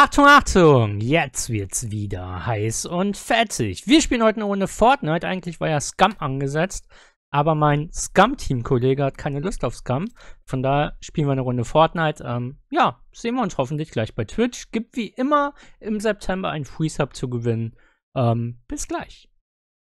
Achtung, Achtung! Jetzt wird's wieder heiß und fettig. Wir spielen heute eine Runde Fortnite. Eigentlich war ja Scum angesetzt, aber mein Scum-Team-Kollege hat keine Lust auf Scum. Von daher spielen wir eine Runde Fortnite. Ähm, ja, sehen wir uns hoffentlich gleich bei Twitch. Gibt wie immer im September einen Free-Sub zu gewinnen. Ähm, bis gleich.